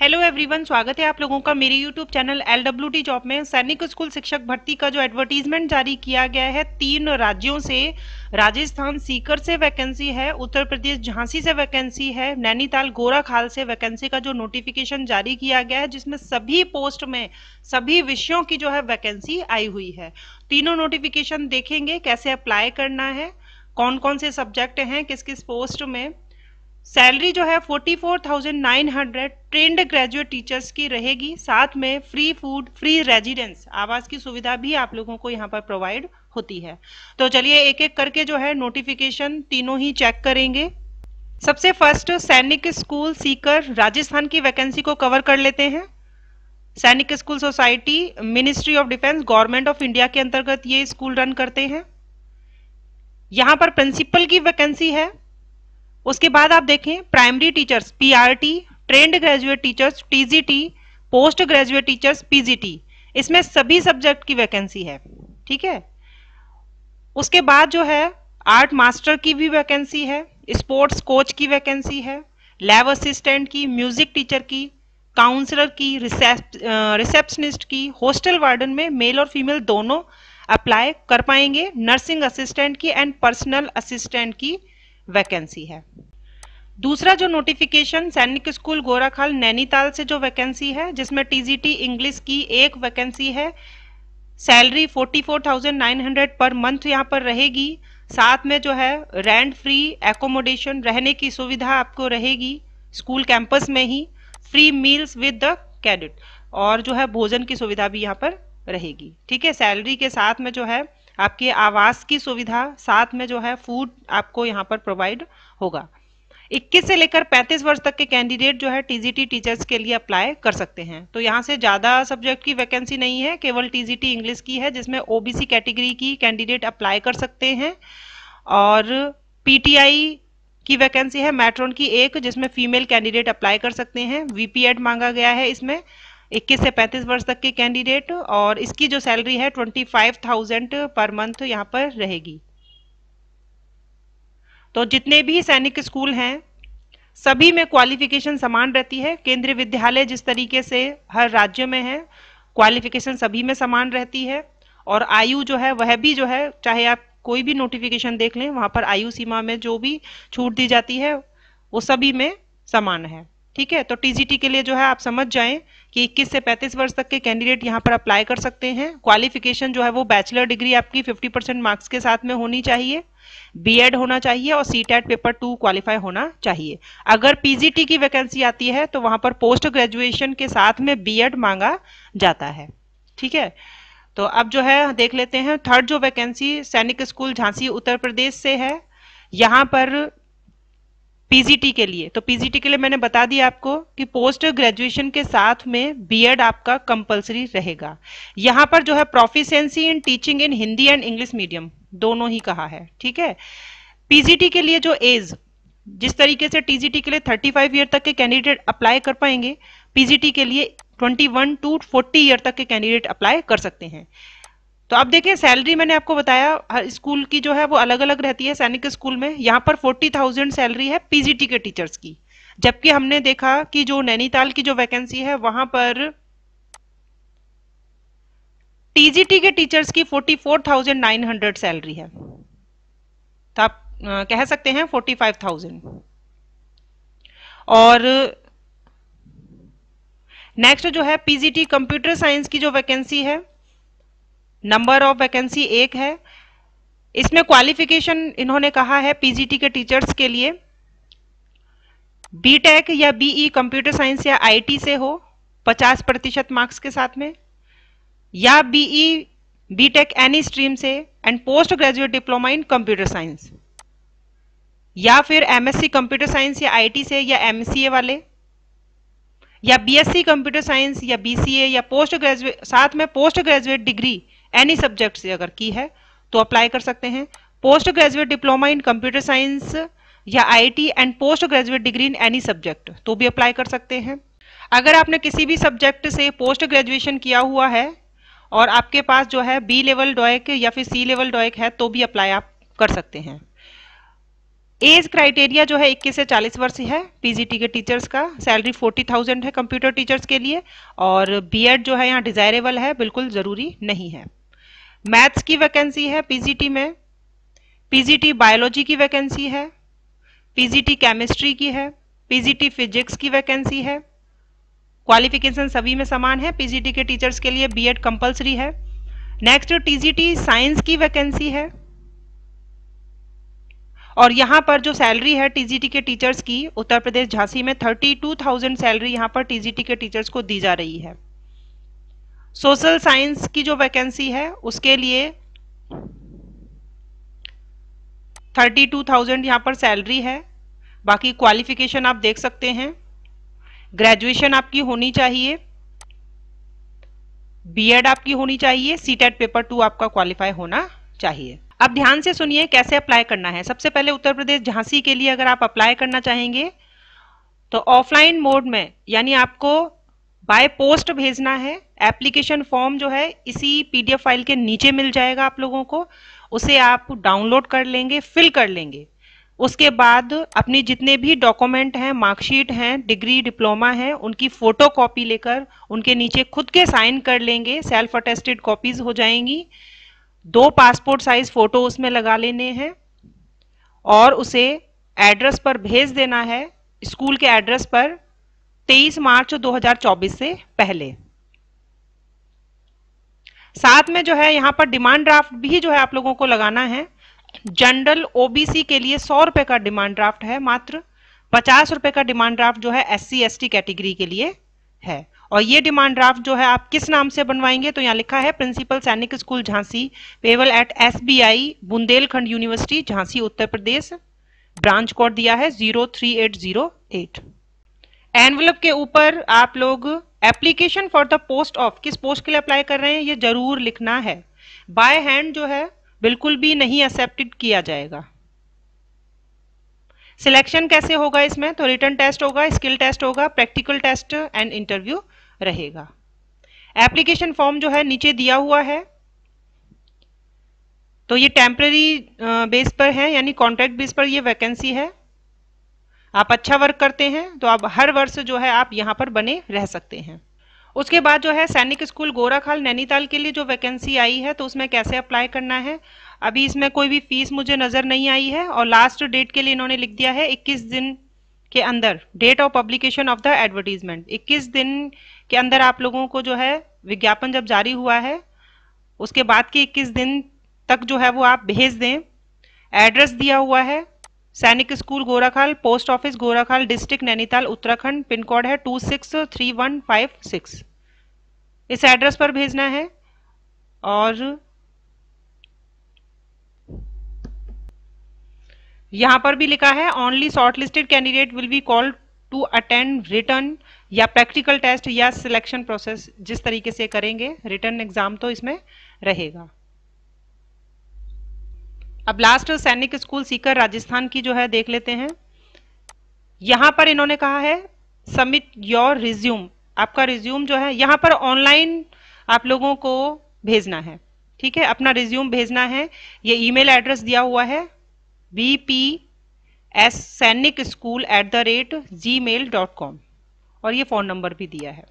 hello everyone स्वागत है आप लोगों का मेरे YouTube channel L W T job में सैनिक स्कूल शिक्षक भर्ती का जो एडवर्टीजमेंट जारी किया गया है तीन राज्यों से राजस्थान सीकर से वैकेंसी है उत्तर प्रदेश झांसी से वैकेंसी है नैनीताल गोराखाल से वैकेंसी का जो नोटिफिकेशन जारी किया गया है जिसमें सभी पोस्ट में सभी विषयों की जो है वैकेंसी आई हुई है तीनों नोटिफिकेशन देखेंगे कैसे अप्लाई करना है कौन कौन से सब्जेक्ट हैं किस किस पोस्ट में सैलरी जो है 44,900 ट्रेंड ग्रेजुएट टीचर्स की रहेगी साथ में फ्री फूड फ्री रेजिडेंस आवास की सुविधा भी आप लोगों को यहाँ पर प्रोवाइड होती है तो चलिए एक एक करके जो है नोटिफिकेशन तीनों ही चेक करेंगे सबसे फर्स्ट सैनिक स्कूल सीकर राजस्थान की वैकेंसी को कवर कर लेते हैं Sainik school society ministry of defence government of India के अंतर्गत ये स्कूल रन करते हैं यहाँ पर प्रिंसिपल की वैकेंसी है उसके बाद आप देखें primary teachers PRT trained graduate teachers TGT post graduate teachers PGT इसमें सभी सब्जेक्ट की वैकेंसी है ठीक है उसके बाद जो है आर्ट मास्टर की भी वैकेंसी है स्पोर्ट्स कोच की वैकेंसी है लैब असिस्टेंट की म्यूजिक टीचर की काउंसलर की रिसेप्शनिस्ट की हॉस्टल वार्डन में मेल और फीमेल दोनों अप्लाई कर पाएंगे नर्सिंग असिस्टेंट की एंड पर्सनल असिस्टेंट की वैकेंसी है दूसरा जो नोटिफिकेशन सैनिक स्कूल गोराखाल नैनीताल से जो वैकेंसी है जिसमें टीजीटी इंग्लिश की एक वैकेंसी है सैलरी 44,900 पर मंथ यहाँ पर रहेगी साथ में जो है रेंट फ्री एकोमोडेशन रहने की सुविधा आपको रहेगी स्कूल कैंपस में ही free meals with the cadet और जो है भोजन की सुविधा भी यहाँ पर रहेगी ठीक है सैलरी के साथ में जो है आपके आवास की सुविधा साथ में जो है फूड आपको यहाँ पर प्रोवाइड होगा 21 से लेकर 35 वर्ष तक के कैंडिडेट जो है टीजीटी टीचर्स के लिए अप्लाई कर सकते हैं तो यहाँ से ज़्यादा सब्जेक्ट की वैकेंसी नहीं है केवल टीजीटी इंग्लिश की है जिसमें ओबीसी कैटेगरी की कैंडिडेट अप्लाई कर सकते हैं और पीटीआई की वैकेंसी है मैट्रोन की एक जिसमें फीमेल कैंडिडेट अप्लाई कर सकते हैं वीपीएड मांगा गया है इसमें 21 से 35 वर्ष तक के कैंडिडेट और इसकी जो सैलरी है 25,000 पर मंथ यहाँ पर रहेगी तो जितने भी सैनिक स्कूल हैं सभी में क्वालिफिकेशन समान रहती है केंद्रीय विद्यालय जिस तरीके से हर राज्य में है क्वालिफिकेशन सभी में समान रहती है और आयु जो है वह भी जो है चाहे आप कोई भी नोटिफिकेशन देख लें वहां पर आयु सीमा में जो भी छूट दी जाती है वो सभी में समान है ठीक है तो टीजीटी के लिए जो है आप समझ जाएं कि 21 से 35 वर्ष तक के कैंडिडेट यहाँ पर अप्लाई कर सकते हैं क्वालिफिकेशन जो है वो बैचलर डिग्री आपकी 50 परसेंट मार्क्स के साथ में होनी चाहिए बीएड होना चाहिए और C TET paper two qualify होना चाहिए अगर पीजीटी की वैकेंसी आती है तो वहां पर पोस्ट ग्रेजुएशन के साथ में एड मांगा जाता है ठीक है तो अब जो है देख लेते हैं थर्ड जो वैकेंसी सैनिक स्कूल झांसी उत्तर प्रदेश से है यहाँ पर पीजीटी के लिए तो पीजीटी के लिए मैंने बता दिया आपको कि पोस्ट ग्रेजुएशन के साथ में बीएड आपका कंपलसरी रहेगा यहाँ पर जो है proficiency in teaching in Hindi and English medium दोनों ही कहा है ठीक है पीजीटी के लिए जो एज जिस तरीके से टीजीटी के लिए 35 ईयर तक के कैंडिडेट अप्लाई कर पाएंगे पीजीटी के लिए 21 टू फोर्टी ईयर तक के कैंडिडेट अप्लाई कर सकते हैं तो आप देखिए सैलरी मैंने आपको बताया हर स्कूल की जो है वो अलग अलग रहती है सैनिक स्कूल में यहाँ पर फोर्टी थाउजेंड सैलरी है पीजीटी के टीचर्स की जबकि हमने देखा कि जो नैनीताल की जो वैकेंसी है वहां पर टीजीटी के टीचर्स की forty four thousand nine hundred salary है तो आप कह सकते हैं फोर्टी फाइव थाउजेंड और नेक्स्ट जो है पीजीटी कंप्यूटर साइंस की जो वैकेंसी है नंबर ऑफ वैकेंसी एक है इसमें क्वालिफिकेशन इन्होंने कहा है पीजीटी के टीचर्स के लिए बीटेक या बीई कंप्यूटर साइंस या आईटी से हो 50 प्रतिशत मार्क्स के साथ में या बीई बीटेक एनी स्ट्रीम से and post graduate diploma in computer science या फिर एमएससी कंप्यूटर साइंस या आईटी से या एमसीए वाले या बीएससी कंप्यूटर साइंस या बीसीए या पोस्ट ग्रेजुएट साथ में post graduate degree any subject से अगर की है तो अप्लाई कर सकते हैं post graduate diploma in computer science या IT and post graduate degree in any subject तो भी अप्लाई कर सकते हैं अगर आपने किसी भी सब्जेक्ट से पोस्ट ग्रेजुएशन किया हुआ है और आपके पास जो है बी लेवल डॉयक या फिर सी लेवल डॉयक है तो भी अप्लाई आप कर सकते हैं एज क्राइटेरिया जो है 21 से 40 वर्ष है पीजीटी के टीचर्स का सैलरी 40,000 है कंप्यूटर टीचर्स के लिए और बीएड जो है यहाँ डिजायरेबल है बिल्कुल ज़रूरी नहीं है मैथ्स की वैकेंसी है पीजीटी में पीजीटी बायोलॉजी की वैकेंसी है पीजीटी केमिस्ट्री की है पीजीटी फिजिक्स की वैकेंसी है क्वालिफिकेशन सभी में समान है पीजीटी के टीचर्स के लिए बीएड कंपलसरी है नेक्स्ट टीजीटी साइंस की वैकेंसी है और यहां पर जो सैलरी है टीजीटी के टीचर्स की उत्तर प्रदेश झांसी में थर्टी टू थाउजेंड सैलरी यहां पर टीजीटी के टीचर्स को दी जा रही है सोशल साइंस की जो वैकेंसी है उसके लिए थर्टी टू थाउजेंड यहाँ पर सैलरी है बाकी क्वालिफिकेशन आप देख सकते हैं ग्रेजुएशन आपकी होनी चाहिए बीएड आपकी होनी चाहिए सीटेट पेपर टू आपका क्वालिफाई होना चाहिए अब ध्यान से सुनिए कैसे अप्लाई करना है सबसे पहले उत्तर प्रदेश झांसी के लिए अगर आप अप्लाई करना चाहेंगे तो ऑफलाइन मोड में यानी आपको बाय पोस्ट भेजना है एप्लीकेशन फॉर्म जो है इसी पीडीएफ फाइल के नीचे मिल जाएगा आप लोगों को उसे आप डाउनलोड कर लेंगे फिल कर लेंगे उसके बाद अपनी जितने भी डॉक्यूमेंट हैं मार्कशीट हैं डिग्री डिप्लोमा है उनकी फोटो कॉपी लेकर उनके नीचे खुद के साइन कर लेंगे सेल्फ अटेस्टेड कॉपीज हो जाएंगी दो पासपोर्ट साइज फोटो उसमें लगा लेने हैं और उसे एड्रेस पर भेज देना है स्कूल के एड्रेस पर तेईस मार्च 2024 से पहले साथ में जो है यहां पर डिमांड ड्राफ्ट भी जो है आप लोगों को लगाना है जनरल ओबीसी के लिए सौ रुपए का डिमांड ड्राफ्ट है मात्र पचास रुपए का डिमांड ड्राफ्ट जो है एस सी कैटेगरी के लिए है और ये डिमांड ड्राफ्ट जो है आप किस नाम से बनवाएंगे तो यहाँ लिखा है principal Sainik school Jhansi payable at SBI Bundelkhand university Jhansi Uttar Pradesh branch code दिया है zero three eight zero eight envelope के ऊपर आप लोग application for the post of किस पोस्ट के लिए अप्लाई कर रहे हैं ये जरूर लिखना है बाय हैंड जो है बिल्कुल भी नहीं एक्सेप्टेड किया जाएगा सिलेक्शन कैसे होगा इसमें तो रिटर्न टेस्ट होगा स्किल टेस्ट होगा प्रैक्टिकल टेस्ट एंड इंटरव्यू रहेगा एप्लीकेशन फॉर्म जो है नीचे दिया हुआ है तो ये टेम्प्रेरी बेस पर है यानी कॉन्ट्रैक्ट बेस पर ये वैकेंसी है आप अच्छा वर्क करते हैं तो आप हर वर्ष जो है आप यहाँ पर बने रह सकते हैं उसके बाद जो है सैनिक स्कूल गोराखाल नैनीताल के लिए जो वैकेंसी आई है तो उसमें कैसे अप्लाई करना है अभी इसमें कोई भी फीस मुझे नज़र नहीं आई है और लास्ट डेट के लिए इन्होंने लिख दिया है 21 दिन के अंदर date of publication of the advertisement 21 दिन के अंदर आप लोगों को जो है विज्ञापन जब जारी हुआ है उसके बाद के इक्कीस दिन तक जो है वो आप भेज दें एड्रेस दिया हुआ है Sainik school Ghorakhal post office Ghorakhal district Nainital Uttarakhand pin code है two six three one five six इस एड्रेस पर भेजना है और यहां पर भी लिखा है only shortlisted candidate will be called to attend written या प्रैक्टिकल टेस्ट या सिलेक्शन प्रोसेस जिस तरीके से करेंगे रिटर्न एग्जाम तो इसमें रहेगा अब लास्ट सैनिक स्कूल सीकर राजस्थान की जो है देख लेते हैं यहां पर इन्होंने कहा है सबमिट योर रिज्यूम आपका रिज्यूम जो है यहां पर ऑनलाइन आप लोगों को भेजना है ठीक है अपना रिज्यूम भेजना है ये ईमेल एड्रेस दिया हुआ है B P S Sainik school at the rate G mail dot com और ये फ़ोन नंबर भी दिया है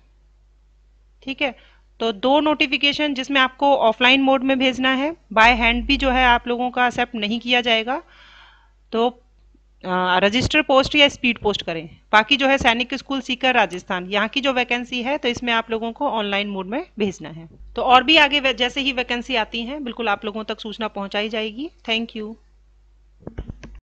ठीक है तो दो नोटिफिकेशन जिसमें आपको ऑफलाइन मोड में भेजना है बाय हैंड भी जो है आप लोगों का एक्सेप्ट नहीं किया जाएगा तो रजिस्टर पोस्ट या स्पीड पोस्ट करें बाकी जो है सैनिक स्कूल सीकर राजस्थान यहाँ की जो वैकेंसी है तो इसमें आप लोगों को ऑनलाइन मोड में भेजना है तो और भी आगे जैसे ही वैकेंसी आती हैं बिल्कुल आप लोगों तक सूचना पहुँचाई जाएगी थैंक यू